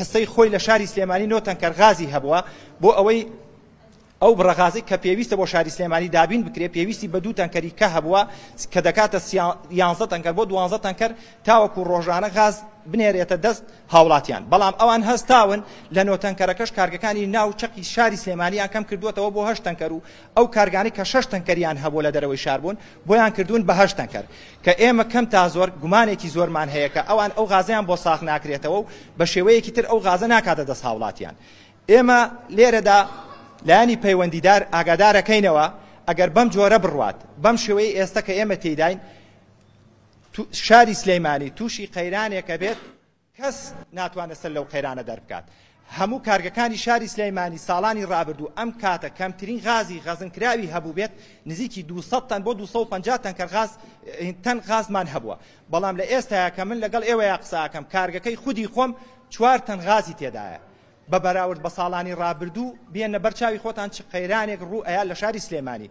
حستەی خۆی لە شاری سلێمانی نۆتەنکەر غازی هەبووە بۆ ئەوەی ئەو بڕغازی کە پێویستە بۆ شاری سلێمانی دابین بکرێ پێویستی بە دوو تەنکەری کە هەبووە کە دەکاتە یانزە تەنکەر بۆ دوانزە تەنکەر تاوەکو ڕۆژانە غاز بنێرێتە دەست هاوڵاتیان بەڵام ئەوان هەستاون لە نۆتەنکەرەکەش کارگەکانی ناو چقی شاری سلێمانیان کەم کردوێتەوە بۆ هەشت تەنکەر و ئەو کارگانی کە شش تەنکەریان هەبوو لە دەرەوەی شاربوون بۆیان کردوون بە هەشت تەنکەر کە ئێمە کەم تا زۆر گومانێکی زۆرمان هەیە کە ئەوان ئەو غازیان بۆ ساخ ناکرێتەوە و بە شێوەیەکی تر ئەو غازە ناکاتە دەست هاوڵاتیان ئێمە لێرەدا لایانی پەیوەندیدار ئاگادارەکەینەوە ئەگەر بەم جۆرە بڕوات بەم شێوەی ئێستا کە ئێمە تێداین شاری سلەیمانی تووشی قەیرانێکە بێت کەس ناتوانە سەر لەو قەیرانە دەربکات هەموو کارگەکانی شاری سلەیمانی ساڵانی ڕابردوو ئەم کاتە کەمترین غازی غەزنکراوی هەبوو بێت نزیکی 200 تن بۆ 250 تن کەغاز تەن غازمان هەبووە بەڵام لە ئێستاە کە من لەگەڵ ئێوە یا قساکەم کارگەکەی خودی خۆم چوار تەن غازی تێدایە بە بەراورد بە ساڵانی ڕابردوو بێنە بەرچاوی خۆتان چ قەیرانێک ڕوو ئەیا لە شاری سلێمانی